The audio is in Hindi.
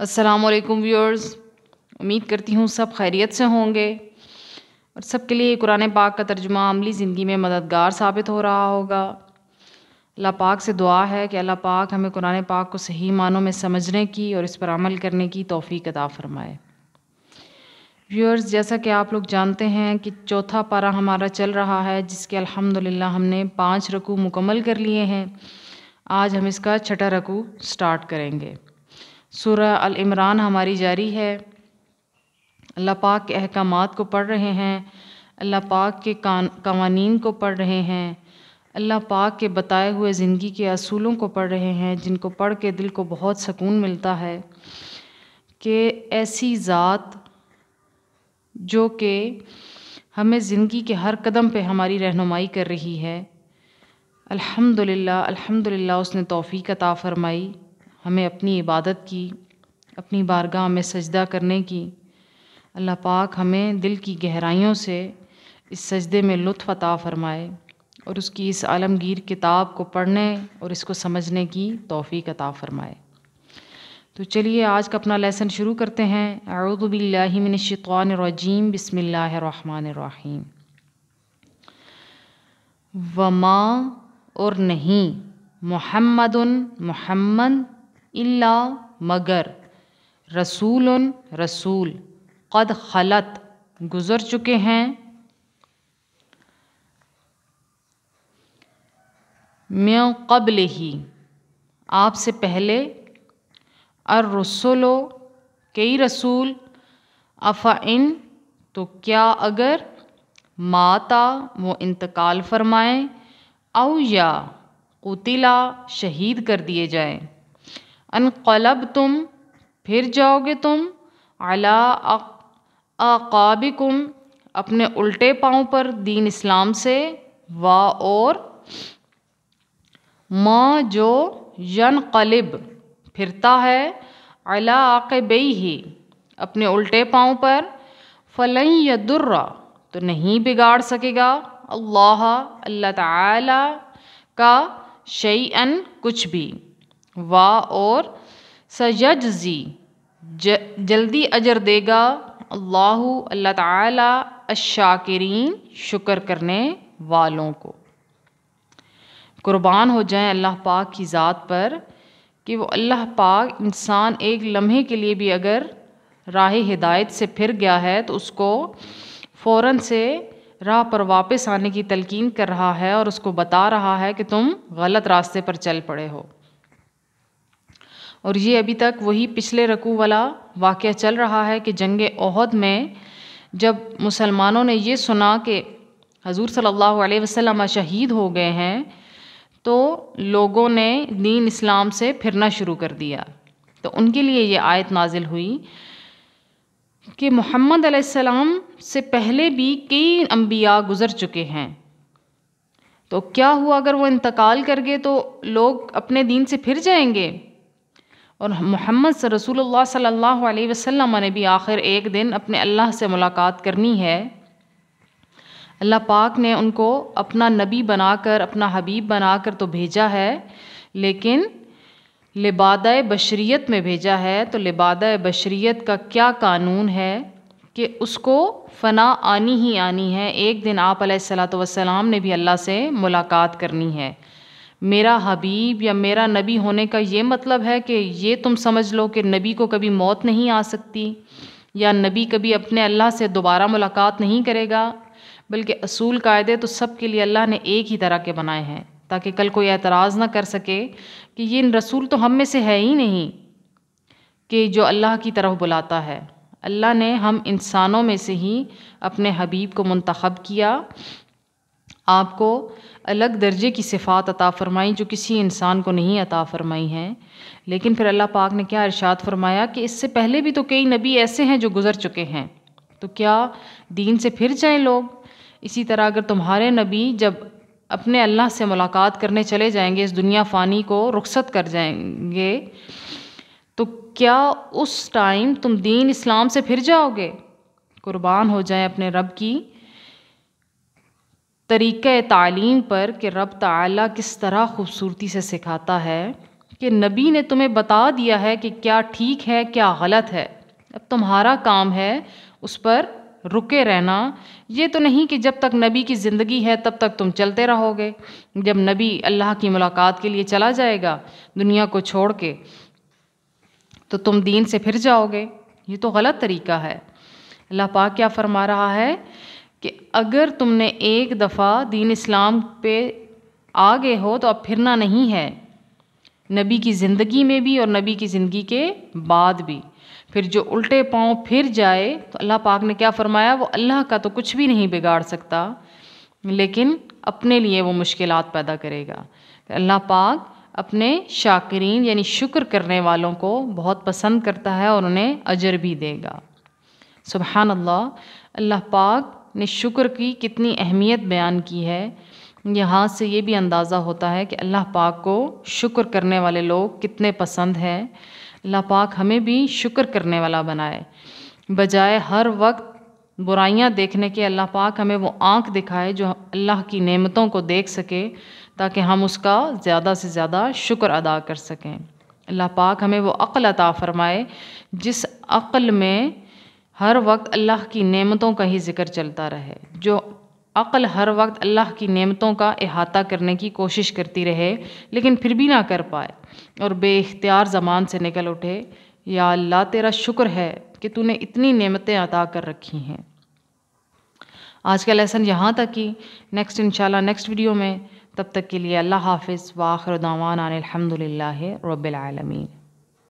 वालेकुम व्यूअर्स उम्मीद करती हूँ सब खैरियत से होंगे और सब के लिए कुरान पाक का तर्जुमा अमली ज़िंदगी में मददगार साबित हो रहा होगा अल्लाह पाक से दुआ है कि अल्लाह पाक हमें कुरान पाक को सही मानों में समझने की और इस पर अमल करने की तोफ़ी अदा फ़रमाए व्यूअर्स जैसा कि आप लोग जानते हैं कि चौथा पारा हमारा चल रहा है जिसके अल्हम्दुलिल्लाह हमने पाँच रकू मुकम्मल कर लिए हैं आज हम इसका छठा रकू स्टार्ट करेंगे सूर्य अल इमरान हमारी जारी है अल्लाह पाक के अहकाम को पढ़ रहे हैं अल्लाह पाक के कवानीन को पढ़ रहे हैं अल्लाह पाक के बताए हुए ज़िंदगी के असूलों को पढ़ रहे हैं जिनको पढ़ के दिल को बहुत सुकून मिलता है कि ऐसी ज़ात जो कि हमें ज़िंदगी के हर कदम पे हमारी रहनुमाई कर रही है अल्हम्दुलिल्लाह अल्हम्दुलिल्लाह उसने तोफ़ी कता फ़रमाई हमें अपनी इबादत की अपनी बारगाह में सजदा करने की अल्लाह पाक हमें दिल की गहराइयों से इस सजदे में लुत्फ़ अता फ़रमाए और उसकी इस आलमगीर किताब को पढ़ने और इसको समझने की तौफीक अता फ़रमाए तो चलिए आज का अपना लेसन शुरू करते हैं अरुदबिल्लिमिनशानरजीम बसमीम वमा और नहीं मोहम्मद मोहम्मद इल्ला मगर रसूल रसूल कद खलत गुज़र चुके हैं मैं कबल ही आपसे पहले अर रसोलो कई रसूल अफा इन तो क्या अगर माता वो इंतकाल फरमाएं अव या कुतिला शहीद कर दिए जाएं अनकलब तुम फिर जाओगे तुम अला अकाबिकुम अपने उल्टे पाँव पर दीन इस्लाम से वा और माँ जो यन कलिब फिरता है अला आकबई ही अपने उल्टे पाँव पर फलई दुर्रा तो नहीं बिगाड़ सकेगा अल्लाह अल्लाह ताला का शयन कुछ भी वाह और सयज जी ज, जल्दी अजर देगा अल्लाह अल्लाह ताला अशाकिरीन शुक्र करने वालों को कुर्बान हो जाएं अल्लाह पाक की ज़ात पर कि वो अल्लाह पाक इंसान एक लम्हे के लिए भी अगर राह हिदायत से फिर गया है तो उसको फ़ौर से राह पर वापस आने की तलकीन कर रहा है और उसको बता रहा है कि तुम गलत रास्ते पर चल पड़े हो और ये अभी तक वही पिछले रकू वाला वाक़ चल रहा है कि जंग अहद में जब मुसलमानों ने ये सुना कि हजूर सल्ला वसम शहीद हो गए हैं तो लोगों ने दीन इस्लाम से फिरना शुरू कर दिया तो उनके लिए ये आयत नाजिल हुई कि मोहम्मद आसमाम से पहले भी कई अम्बिया गुज़र चुके हैं तो क्या हुआ अगर वो इंतकाल कर गए तो लोग अपने दीन से फिर जाएंगे और मोहम्मद रसूलुल्लाह सल्लल्लाहु अलैहि वसल्लम ने भी आखिर एक दिन अपने अल्लाह से मुलाकात करनी है अल्लाह पाक ने उनको अपना नबी बनाकर अपना हबीब बनाकर तो भेजा है लेकिन लिबाद बशरीत में भेजा है तो लिबाद बशरीत का क्या कानून है कि उसको फना आनी ही आनी है एक दिन आप सलात वसलाम ने भी अल्लाह से मुलाकात करनी है मेरा हबीब या मेरा नबी होने का ये मतलब है कि ये तुम समझ लो कि नबी को कभी मौत नहीं आ सकती या नबी कभी अपने अल्लाह से दोबारा मुलाकात नहीं करेगा बल्कि असूल कायदे तो सब के लिए अल्लाह ने एक ही तरह के बनाए हैं ताकि कल कोई एतराज़ ना कर सके कि ये रसूल तो हम में से है ही नहीं कि जो अल्लाह की तरफ बुलाता है अल्लाह ने हम इंसानों में से ही अपने हबीब को मंतखब किया आपको अलग दर्जे की सिफ़ात अता फ़रमाई जो किसी इंसान को नहीं अता फ़रमाई हैं लेकिन फिर अल्लाह पाक ने क्या इरशाद फरमाया कि इससे पहले भी तो कई नबी ऐसे हैं जो गुज़र चुके हैं तो क्या दीन से फिर जाएं लोग इसी तरह अगर तुम्हारे नबी जब अपने अल्लाह से मुलाकात करने चले जाएंगे इस दुनिया फ़ानी को रुख्सत कर जाएंगे तो क्या उस टाइम तुम दीन इस्लाम से फिर जाओगे कुर्बान हो जाएँ अपने रब की तरीक़ तालीम पर कि रब ताला किस तरह ख़ूबसूरती से सिखाता है कि नबी ने तुम्हें बता दिया है कि क्या ठीक है क्या गलत है अब तुम्हारा काम है उस पर रुके रहना ये तो नहीं कि जब तक नबी की ज़िंदगी है तब तक तुम चलते रहोगे जब नबी अल्लाह की मुलाकात के लिए चला जाएगा दुनिया को छोड़ के तो तुम दीन से फिर जाओगे ये तो गलत तरीका है अल्लाह पाक क्या फरमा रहा है कि अगर तुमने एक दफ़ा दीन इस्लाम पे आ गए हो तो अब फिरना नहीं है नबी की ज़िंदगी में भी और नबी की ज़िंदगी के बाद भी फिर जो उल्टे पाँव फिर जाए तो अल्लाह पाक ने क्या फ़रमाया वो अल्लाह का तो कुछ भी नहीं बिगाड़ सकता लेकिन अपने लिए वो मुश्किल पैदा करेगा अल्लाह पाक अपने शाकरीन यानी शुक्र करने वालों को बहुत पसंद करता है और उन्हें अजर भी देगा सुबहानल्ला अल्लाह पाक ने शुक्र की कितनी अहमियत बयान की है यहाँ से ये भी अंदाज़ा होता है कि अल्लाह पाक को शुक्र करने वाले लोग कितने पसंद हैं अल्लाह पाक हमें भी शुक्र करने वाला बनाए बजाय हर वक्त बुराइयाँ देखने के अल्लाह पाक हमें वो आँख दिखाए जो अल्लाह की नेमतों को देख सके ताकि हम उसका ज़्यादा से ज़्यादा शुक्र अदा कर सकें अल्लाह पाक हमें वो अक्ल अता फ़रमाए जिस अक्ल में हर वक्त अल्लाह की नेमतों का ही जिक्र चलता रहे जो अक़ल हर वक्त अल्लाह की नेमतों का अहाता करने की कोशिश करती रहे लेकिन फिर भी ना कर पाए और बेख्तियार ज़बान से निकल उठे या अल्लाह तेरा शुक्र है कि तूने इतनी नेमतें अदा कर रखी हैं आज का लेसन यहाँ तक कि नेक्स्ट इंशाल्लाह नेक्स्ट वीडियो में तब तक के लिए अल्लाह हाफिज़ वाखर दावान अलहमदिल्ला रबालमीन